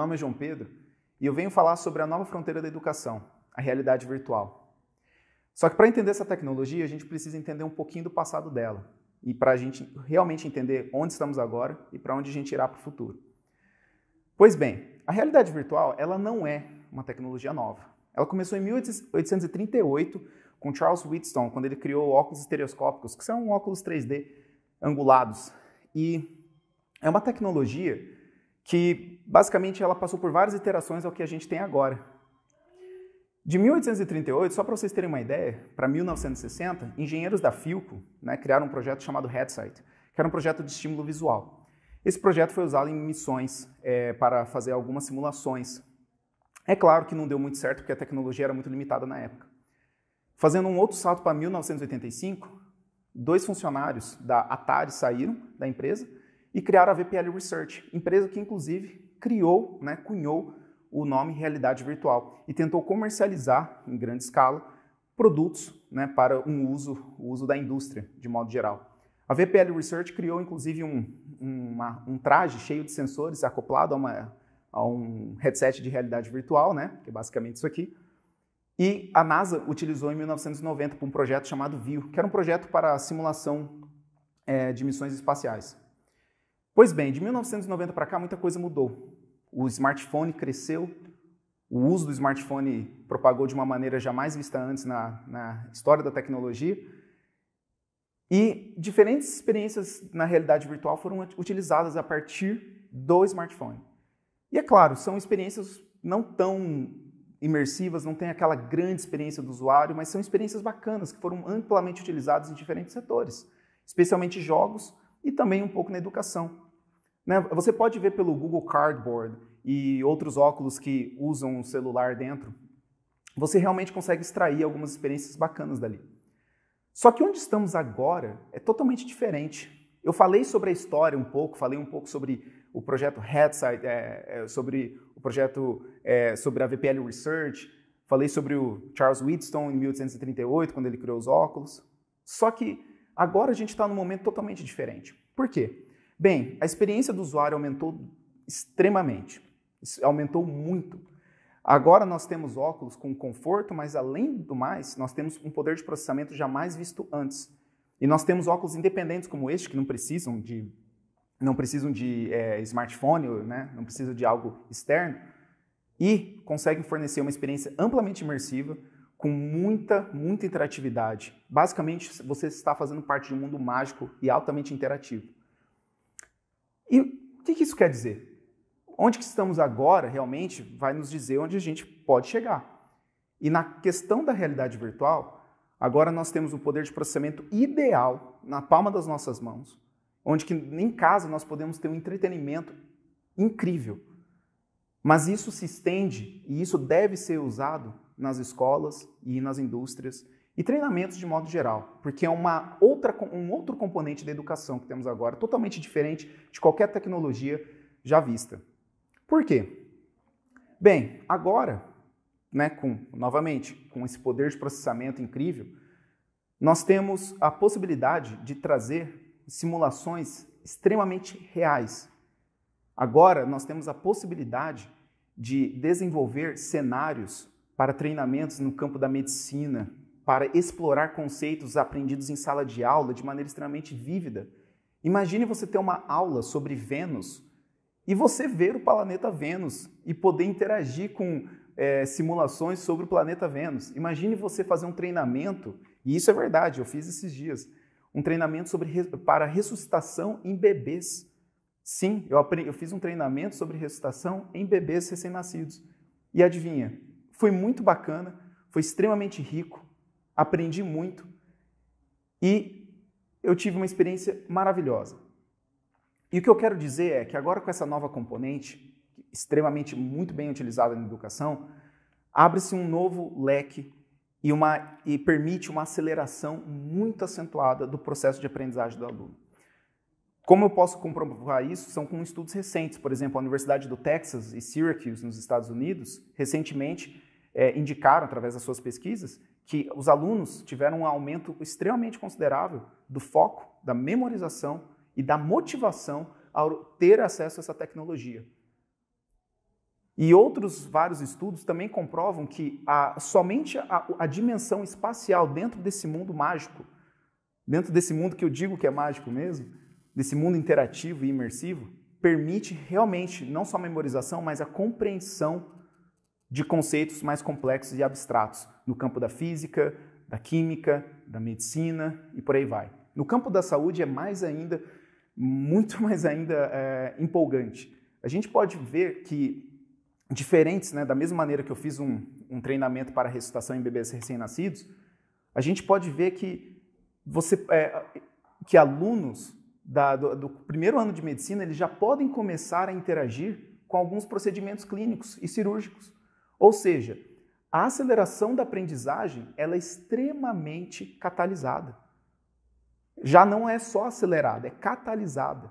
nome é João Pedro e eu venho falar sobre a nova fronteira da educação, a realidade virtual. Só que para entender essa tecnologia, a gente precisa entender um pouquinho do passado dela e para a gente realmente entender onde estamos agora e para onde a gente irá para o futuro. Pois bem, a realidade virtual ela não é uma tecnologia nova. Ela começou em 1838 com Charles Wheatstone, quando ele criou óculos estereoscópicos, que são óculos 3D angulados. E é uma tecnologia que basicamente ela passou por várias iterações ao que a gente tem agora. De 1838, só para vocês terem uma ideia, para 1960, engenheiros da Filco né, criaram um projeto chamado Headsight, que era um projeto de estímulo visual. Esse projeto foi usado em missões é, para fazer algumas simulações. É claro que não deu muito certo porque a tecnologia era muito limitada na época. Fazendo um outro salto para 1985, dois funcionários da Atari saíram da empresa e criaram a VPL Research, empresa que inclusive criou, né, cunhou o nome realidade virtual e tentou comercializar em grande escala produtos né, para um uso, o uso da indústria de modo geral. A VPL Research criou inclusive um, uma, um traje cheio de sensores acoplado a, uma, a um headset de realidade virtual, né, que é basicamente isso aqui. E a NASA utilizou em 1990 para um projeto chamado VIO, que era um projeto para simulação é, de missões espaciais. Pois bem, de 1990 para cá muita coisa mudou. O smartphone cresceu, o uso do smartphone propagou de uma maneira jamais vista antes na, na história da tecnologia. E diferentes experiências na realidade virtual foram utilizadas a partir do smartphone. E é claro, são experiências não tão imersivas, não tem aquela grande experiência do usuário, mas são experiências bacanas que foram amplamente utilizadas em diferentes setores, especialmente jogos e também um pouco na educação. Né? Você pode ver pelo Google Cardboard e outros óculos que usam um celular dentro. Você realmente consegue extrair algumas experiências bacanas dali. Só que onde estamos agora é totalmente diferente. Eu falei sobre a história um pouco, falei um pouco sobre o projeto Headside, é, é, sobre o projeto é, sobre a VPL Research, falei sobre o Charles Wheatstone em 1838, quando ele criou os óculos. Só que agora a gente está num momento totalmente diferente. Por quê? Bem, a experiência do usuário aumentou extremamente, aumentou muito. Agora nós temos óculos com conforto, mas além do mais, nós temos um poder de processamento jamais visto antes. E nós temos óculos independentes como este que não precisam de não precisam de é, smartphone, né? não precisam de algo externo e conseguem fornecer uma experiência amplamente imersiva com muita muita interatividade. Basicamente, você está fazendo parte de um mundo mágico e altamente interativo. E o que isso quer dizer? Onde que estamos agora realmente vai nos dizer onde a gente pode chegar. E na questão da realidade virtual, agora nós temos o poder de processamento ideal na palma das nossas mãos, onde que em casa nós podemos ter um entretenimento incrível. Mas isso se estende e isso deve ser usado nas escolas e nas indústrias e treinamentos de modo geral, porque é uma outra, um outro componente da educação que temos agora, totalmente diferente de qualquer tecnologia já vista. Por quê? Bem, agora, né, com, novamente, com esse poder de processamento incrível, nós temos a possibilidade de trazer simulações extremamente reais. Agora, nós temos a possibilidade de desenvolver cenários para treinamentos no campo da medicina, para explorar conceitos aprendidos em sala de aula de maneira extremamente vívida. Imagine você ter uma aula sobre Vênus e você ver o planeta Vênus e poder interagir com é, simulações sobre o planeta Vênus. Imagine você fazer um treinamento, e isso é verdade, eu fiz esses dias, um treinamento sobre, para ressuscitação em bebês. Sim, eu, aprendi, eu fiz um treinamento sobre ressuscitação em bebês recém-nascidos. E adivinha, foi muito bacana, foi extremamente rico, aprendi muito e eu tive uma experiência maravilhosa. E o que eu quero dizer é que agora com essa nova componente, extremamente muito bem utilizada na educação, abre-se um novo leque e, uma, e permite uma aceleração muito acentuada do processo de aprendizagem do aluno. Como eu posso comprovar isso? São com estudos recentes. Por exemplo, a Universidade do Texas e Syracuse, nos Estados Unidos, recentemente é, indicaram, através das suas pesquisas, que os alunos tiveram um aumento extremamente considerável do foco, da memorização e da motivação ao ter acesso a essa tecnologia. E outros vários estudos também comprovam que a, somente a, a, dimensão espacial dentro desse mundo mágico, dentro desse mundo que eu digo que é mágico mesmo, desse mundo interativo e imersivo, permite realmente não só a memorização, mas a compreensão de conceitos mais complexos e abstratos, no campo da física, da química, da medicina e por aí vai. No campo da saúde é mais ainda, muito mais ainda é, empolgante. A gente pode ver que diferentes, né, da mesma maneira que eu fiz um, um treinamento para ressuscitação em bebês recém-nascidos, a gente pode ver que você, é, que alunos da, do, do, primeiro ano de medicina eles já podem começar a interagir com alguns procedimentos clínicos e cirúrgicos. Ou seja, a aceleração da aprendizagem ela é extremamente catalisada. Já não é só acelerada, é catalisada.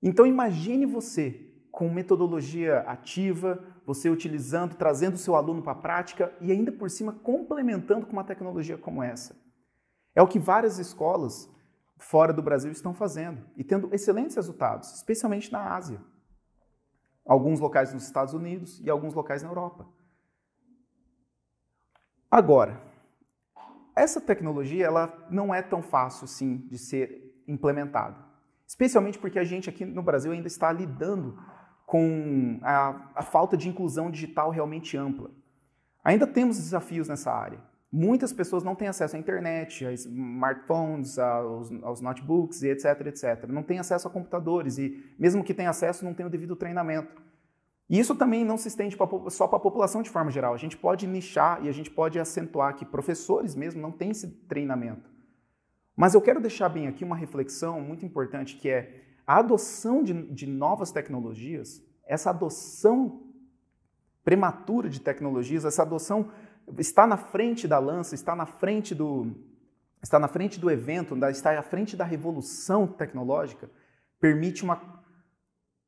Então imagine você com metodologia ativa, você utilizando, trazendo o seu aluno para a prática e ainda por cima complementando com uma tecnologia como essa. É o que várias escolas fora do Brasil estão fazendo e tendo excelentes resultados, especialmente na Ásia, alguns locais nos Estados Unidos e alguns locais na Europa. Agora, essa tecnologia ela não é tão fácil, sim, de ser implementada. Especialmente porque a gente aqui no Brasil ainda está lidando com a, a falta de inclusão digital realmente ampla. Ainda temos desafios nessa área. Muitas pessoas não têm acesso à internet, a smartphones, aos, aos notebooks e etc, etc. Não têm acesso a computadores e, mesmo que tenham acesso, não têm o devido treinamento. E isso também não se estende só para a população de forma geral. A gente pode nichar e a gente pode acentuar que professores mesmo não têm esse treinamento. Mas eu quero deixar bem aqui uma reflexão muito importante que é a adoção de, de novas tecnologias, essa adoção prematura de tecnologias, essa adoção está na frente da lança, está na frente do, está na frente do evento, está à frente da revolução tecnológica, permite uma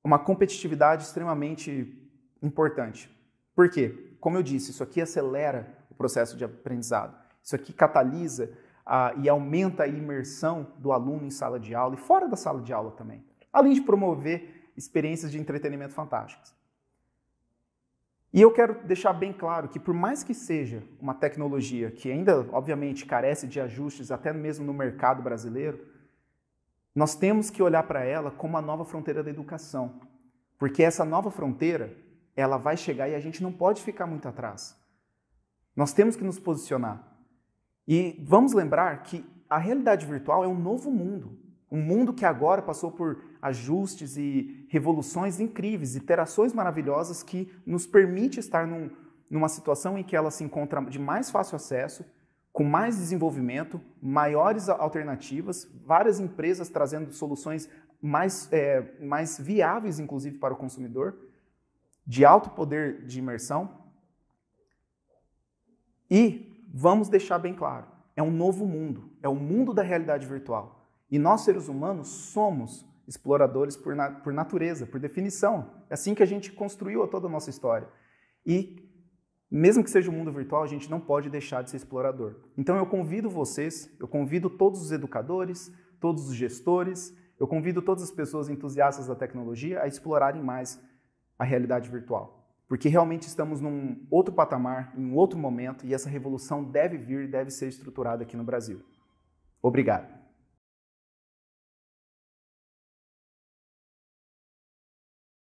uma competitividade extremamente importante. Por quê? Como eu disse, isso aqui acelera o processo de aprendizado. Isso aqui catalisa ah, e aumenta a imersão do aluno em sala de aula e fora da sala de aula também, além de promover experiências de entretenimento fantásticas. E eu quero deixar bem claro que, por mais que seja uma tecnologia que ainda, obviamente, carece de ajustes, até mesmo no mercado brasileiro, nós temos que olhar para ela como a nova fronteira da educação, porque essa nova fronteira, ela vai chegar e a gente não pode ficar muito atrás. Nós temos que nos posicionar. E vamos lembrar que a realidade virtual é um novo mundo, um mundo que agora passou por ajustes e revoluções incríveis, iterações maravilhosas que nos permite estar num, numa situação em que ela se encontra de mais fácil acesso, com mais desenvolvimento, maiores alternativas, várias empresas trazendo soluções mais, é, mais viáveis, inclusive, para o consumidor, de alto poder de imersão. E vamos deixar bem claro: é um novo mundo, é o mundo da realidade virtual. E nós, seres humanos, somos exploradores por, na, por natureza, por definição. É assim que a gente construiu toda a nossa história. E mesmo que seja o um mundo virtual, a gente não pode deixar de ser explorador. Então eu convido vocês, eu convido todos os educadores, todos os gestores, eu convido todas as pessoas entusiastas da tecnologia a explorarem mais a realidade virtual. Porque realmente estamos num outro patamar, em um outro momento, e essa revolução deve vir, e deve ser estruturada aqui no Brasil. Obrigado.